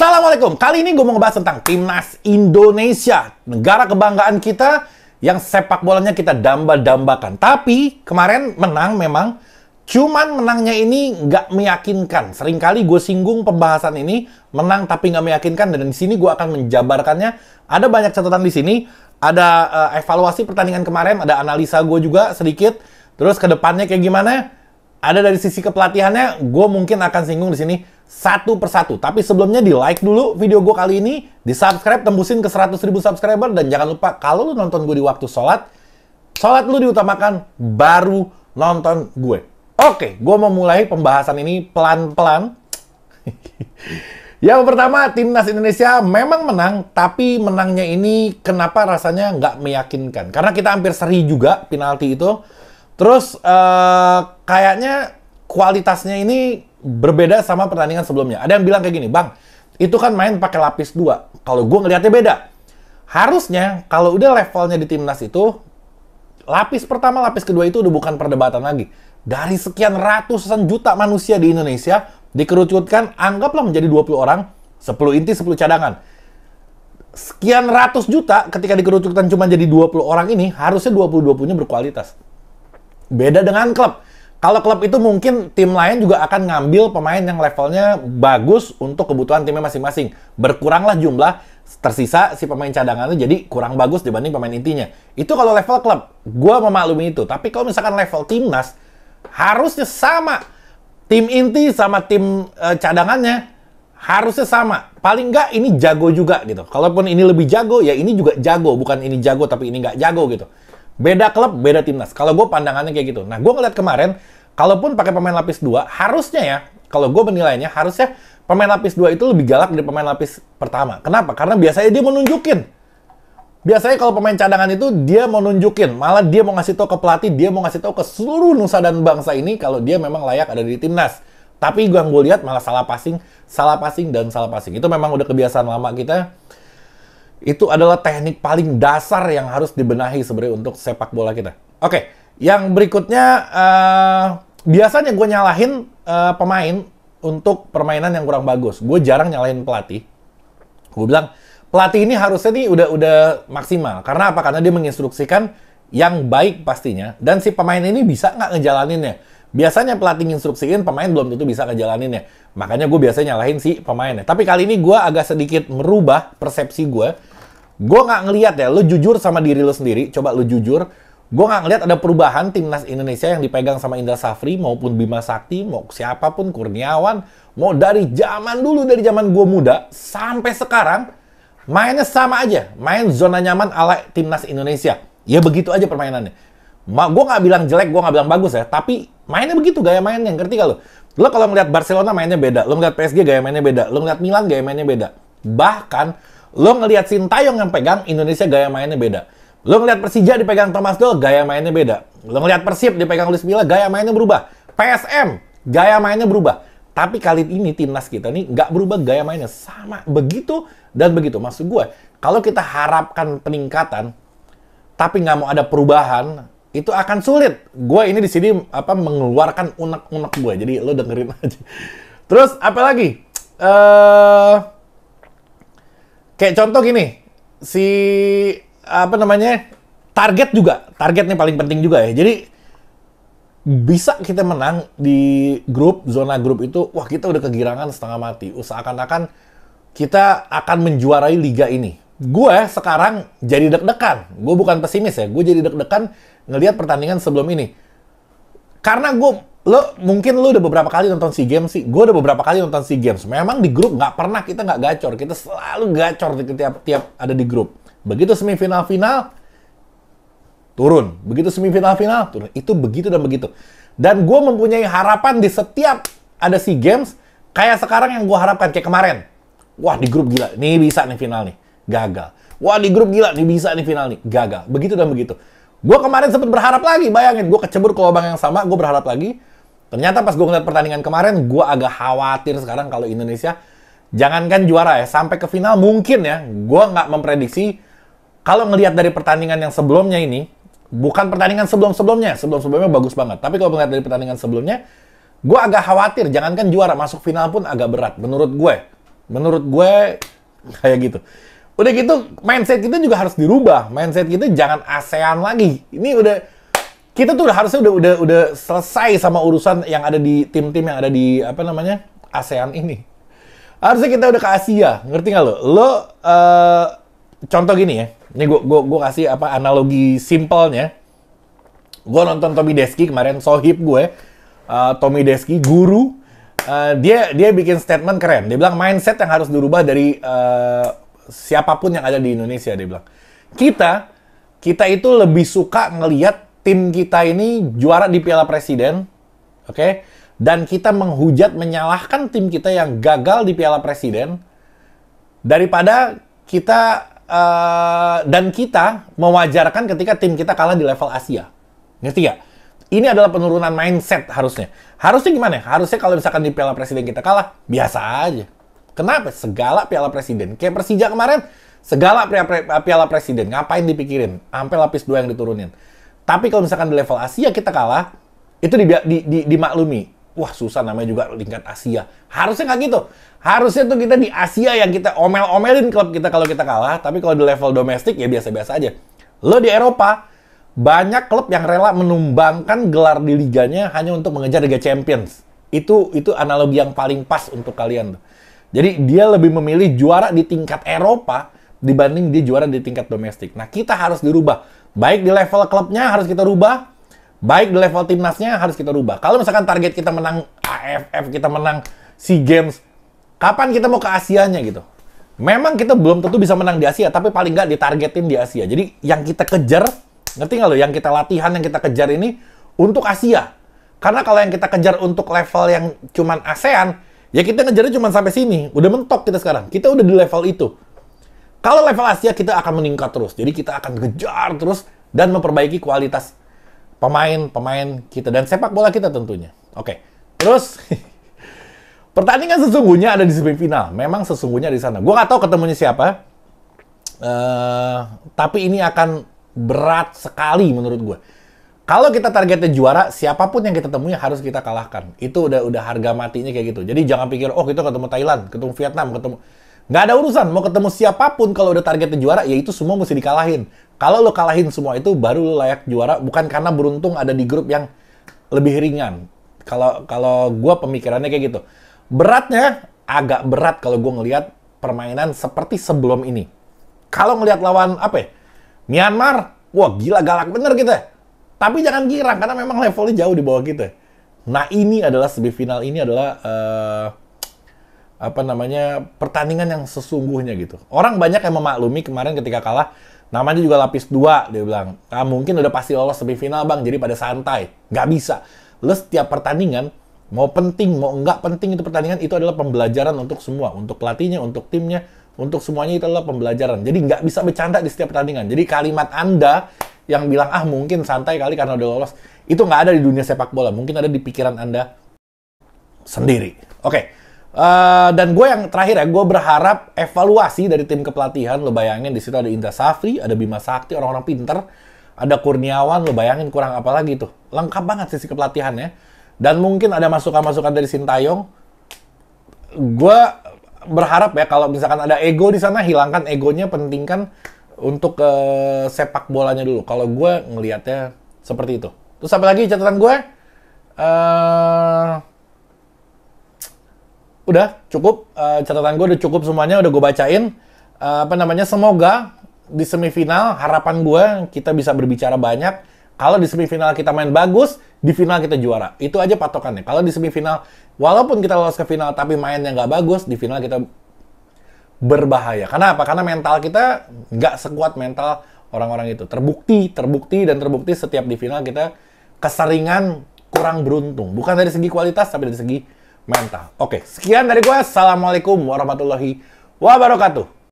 Assalamualaikum. Kali ini gue mau ngebahas tentang timnas Indonesia, negara kebanggaan kita yang sepak bolanya kita damba-dambakan. Tapi kemarin menang memang, cuman menangnya ini nggak meyakinkan. Seringkali gue singgung pembahasan ini menang tapi nggak meyakinkan dan di sini gue akan menjabarkannya. Ada banyak catatan di sini, ada uh, evaluasi pertandingan kemarin, ada analisa gue juga sedikit. Terus kedepannya kayak gimana? Ada dari sisi kepelatihannya, gue mungkin akan singgung di sini satu persatu. Tapi sebelumnya di like dulu video gue kali ini, di subscribe tembusin ke 100 ribu subscriber, dan jangan lupa kalau lu nonton gue di waktu sholat, sholat lu diutamakan baru nonton gue. Oke, gue mau mulai pembahasan ini pelan-pelan. Yang pertama, timnas Indonesia memang menang, tapi menangnya ini kenapa rasanya nggak meyakinkan? Karena kita hampir seri juga penalti itu. Terus uh, kayaknya kualitasnya ini berbeda sama pertandingan sebelumnya. Ada yang bilang kayak gini, Bang, itu kan main pakai lapis dua. Kalau gue ngelihatnya beda. Harusnya kalau udah levelnya di timnas itu, lapis pertama, lapis kedua itu udah bukan perdebatan lagi. Dari sekian ratusan juta manusia di Indonesia, dikerucutkan, anggaplah menjadi 20 orang, 10 inti, 10 cadangan. Sekian ratus juta ketika dikerucutkan cuma jadi 20 orang ini, harusnya 20-20-nya berkualitas. Beda dengan klub kalau klub itu mungkin tim lain juga akan ngambil pemain yang levelnya bagus untuk kebutuhan timnya masing-masing. Berkuranglah jumlah tersisa si pemain cadangan itu jadi kurang bagus dibanding pemain intinya. Itu kalau level klub, gue memaklumi itu. Tapi kalau misalkan level timnas, harusnya sama. Tim inti sama tim e, cadangannya harusnya sama. Paling nggak ini jago juga gitu. Kalaupun ini lebih jago, ya ini juga jago. Bukan ini jago tapi ini nggak jago gitu. Beda klub, beda timnas. Kalau gue pandangannya kayak gitu. Nah, gue ngeliat kemarin, kalaupun pakai pemain lapis 2, harusnya ya, kalau gue menilainya, harusnya pemain lapis 2 itu lebih galak dari pemain lapis pertama. Kenapa? Karena biasanya dia menunjukin Biasanya kalau pemain cadangan itu, dia mau nunjukin. Malah dia mau ngasih tau ke pelatih, dia mau ngasih tau ke seluruh nusa dan bangsa ini kalau dia memang layak ada di timnas. Tapi gue yang gue lihat malah salah passing, salah passing, dan salah passing. Itu memang udah kebiasaan lama kita itu adalah teknik paling dasar yang harus dibenahi sebenarnya untuk sepak bola kita. Oke, okay, yang berikutnya uh, biasanya gue nyalahin uh, pemain untuk permainan yang kurang bagus. Gue jarang nyalahin pelatih. Gue bilang pelatih ini harusnya nih udah udah maksimal. Karena apa? Karena dia menginstruksikan yang baik pastinya. Dan si pemain ini bisa nggak ngejalaninnya. Biasanya pelatih instruksiin pemain belum tentu bisa ngejalaninnya. Makanya gue biasanya nyalahin si pemainnya. Tapi kali ini gue agak sedikit merubah persepsi gue Gue nggak ngeliat ya, lo jujur sama diri lo sendiri, coba lo jujur, gue nggak ngeliat ada perubahan timnas Indonesia yang dipegang sama Indra Safri maupun Bima Sakti, mau siapapun Kurniawan, mau dari zaman dulu dari zaman gue muda sampai sekarang mainnya sama aja, main zona nyaman ala timnas Indonesia. Ya begitu aja permainannya. Ma, gue nggak bilang jelek, gue nggak bilang bagus ya, tapi mainnya begitu gaya mainnya, ngerti gak lo? Lo kalau ngeliat Barcelona mainnya beda, lo ngeliat PSG gaya mainnya beda, lo ngeliat Milan gaya mainnya beda. Bahkan Lo ngelihat Sintayong yang pegang, Indonesia gaya mainnya beda. Lo ngelihat Persija dipegang Thomas Doll, gaya mainnya beda. Lo ngelihat Persib dipegang Luis Milla, gaya mainnya berubah. PSM, gaya mainnya berubah. Tapi kali ini timnas kita nih nggak berubah gaya mainnya. Sama, begitu dan begitu. Maksud gue, kalau kita harapkan peningkatan, tapi nggak mau ada perubahan, itu akan sulit. Gue ini di sini apa mengeluarkan unek-unek gue. Jadi lo dengerin aja. Terus apa lagi? Eh... Uh, Kayak contoh gini, si apa namanya? Target juga, target nih paling penting juga ya. Jadi bisa kita menang di grup zona grup itu wah kita udah kegirangan setengah mati usahakan-akan kita akan menjuarai liga ini gue sekarang jadi deg-degan gue bukan pesimis ya gue jadi deg-degan ngelihat pertandingan sebelum ini karena gue lo mungkin lo udah beberapa kali nonton SEA Games sih. Gue udah beberapa kali nonton SEA Games. Memang di grup nggak pernah kita nggak gacor. Kita selalu gacor tiap tiap ada di grup. Begitu semifinal final turun. Begitu semifinal final turun. Itu begitu dan begitu. Dan gue mempunyai harapan di setiap ada SEA Games kayak sekarang yang gue harapkan kayak kemarin. Wah, di grup gila. Nih bisa nih final nih. Gagal. Wah, di grup gila nih bisa nih final nih. Gagal. Begitu dan begitu. Gue kemarin sempat berharap lagi, bayangin gue kecebur ke lubang yang sama, gue berharap lagi Ternyata pas gue ngeliat pertandingan kemarin, gue agak khawatir sekarang kalau Indonesia jangankan juara ya, sampai ke final mungkin ya, gue nggak memprediksi kalau ngelihat dari pertandingan yang sebelumnya ini, bukan pertandingan sebelum-sebelumnya, sebelum-sebelumnya bagus banget. Tapi kalau ngeliat dari pertandingan sebelumnya, gue agak khawatir, jangankan juara, masuk final pun agak berat, menurut gue. Menurut gue, kayak gitu. Udah gitu, mindset kita juga harus dirubah. Mindset kita jangan ASEAN lagi. Ini udah kita tuh harusnya udah udah udah selesai sama urusan yang ada di tim-tim yang ada di apa namanya ASEAN ini. Harusnya kita udah ke Asia, ngerti nggak lo? Lo uh, contoh gini ya, ini gue gua, gua kasih apa analogi simpelnya. Gue nonton Tommy Deski kemarin, sohib gue, uh, Tommy Deski guru, uh, dia dia bikin statement keren. Dia bilang mindset yang harus dirubah dari uh, siapapun yang ada di Indonesia. Dia bilang kita kita itu lebih suka ngelihat tim kita ini juara di Piala Presiden, oke? Okay? Dan kita menghujat menyalahkan tim kita yang gagal di Piala Presiden daripada kita uh, dan kita mewajarkan ketika tim kita kalah di level Asia. Ngerti ya? Ini adalah penurunan mindset harusnya. Harusnya gimana? Harusnya kalau misalkan di Piala Presiden kita kalah, biasa aja. Kenapa? Segala Piala Presiden. Kayak Persija kemarin, segala Piala Presiden. Ngapain dipikirin? Ampel lapis dua yang diturunin. Tapi kalau misalkan di level Asia kita kalah, itu di, di, di, dimaklumi. Wah susah namanya juga tingkat Asia. Harusnya nggak gitu. Harusnya tuh kita di Asia yang kita omel-omelin klub kita kalau kita kalah. Tapi kalau di level domestik ya biasa-biasa aja. Lo di Eropa, banyak klub yang rela menumbangkan gelar di liganya hanya untuk mengejar Liga Champions. Itu itu analogi yang paling pas untuk kalian. Jadi dia lebih memilih juara di tingkat Eropa dibanding dia juara di tingkat domestik. Nah, kita harus dirubah. Baik di level klubnya harus kita rubah, baik di level timnasnya harus kita rubah. Kalau misalkan target kita menang AFF, kita menang SEA Games, kapan kita mau ke Asianya gitu? Memang kita belum tentu bisa menang di Asia, tapi paling nggak ditargetin di Asia. Jadi yang kita kejar, ngerti nggak lo? Yang kita latihan, yang kita kejar ini untuk Asia. Karena kalau yang kita kejar untuk level yang cuman ASEAN, ya kita ngejarnya cuman sampai sini. Udah mentok kita sekarang. Kita udah di level itu. Kalau level Asia kita akan meningkat terus. Jadi kita akan gejar terus dan memperbaiki kualitas pemain-pemain kita dan sepak bola kita tentunya. Oke. Terus pertandingan sesungguhnya ada di semifinal. Memang sesungguhnya di sana. Gua nggak tahu ketemunya siapa. Uh, tapi ini akan berat sekali menurut gue. Kalau kita targetnya juara, siapapun yang kita temui harus kita kalahkan. Itu udah udah harga matinya kayak gitu. Jadi jangan pikir oh kita ketemu Thailand, ketemu Vietnam, ketemu Nggak ada urusan, mau ketemu siapapun kalau udah targetnya juara, ya itu semua mesti dikalahin. Kalau lo kalahin semua itu, baru lo layak juara, bukan karena beruntung ada di grup yang lebih ringan. Kalau kalau gue pemikirannya kayak gitu. Beratnya, agak berat kalau gue ngelihat permainan seperti sebelum ini. Kalau ngelihat lawan apa ya? Myanmar, wah gila galak bener kita. Gitu ya. Tapi jangan kira karena memang levelnya jauh di bawah kita. Gitu ya. Nah ini adalah semifinal ini adalah uh, apa namanya pertandingan yang sesungguhnya gitu. Orang banyak yang memaklumi kemarin ketika kalah namanya juga lapis dua dia bilang ah, mungkin udah pasti lolos semifinal bang jadi pada santai nggak bisa lo setiap pertandingan mau penting mau enggak penting itu pertandingan itu adalah pembelajaran untuk semua untuk pelatihnya untuk timnya untuk semuanya itu adalah pembelajaran jadi nggak bisa bercanda di setiap pertandingan jadi kalimat anda yang bilang ah mungkin santai kali karena udah lolos itu nggak ada di dunia sepak bola mungkin ada di pikiran anda sendiri oke okay. Uh, dan gue yang terakhir ya, gue berharap evaluasi dari tim kepelatihan. Lo bayangin di situ ada Indra Safri, ada Bima Sakti, orang-orang pinter. Ada Kurniawan, lo bayangin kurang apa lagi tuh. Lengkap banget sisi kepelatihannya. Dan mungkin ada masukan-masukan dari Sintayong. Gue berharap ya kalau misalkan ada ego di sana, hilangkan egonya, pentingkan untuk uh, sepak bolanya dulu. Kalau gue ngelihatnya seperti itu. Terus apa lagi catatan gue? Uh, udah cukup uh, catatan gue udah cukup semuanya udah gue bacain uh, apa namanya semoga di semifinal harapan gue kita bisa berbicara banyak kalau di semifinal kita main bagus di final kita juara itu aja patokannya kalau di semifinal walaupun kita lolos ke final tapi mainnya nggak bagus di final kita berbahaya karena apa karena mental kita nggak sekuat mental orang-orang itu terbukti terbukti dan terbukti setiap di final kita keseringan kurang beruntung bukan dari segi kualitas tapi dari segi mental. Oke, sekian dari gue. Assalamualaikum warahmatullahi wabarakatuh.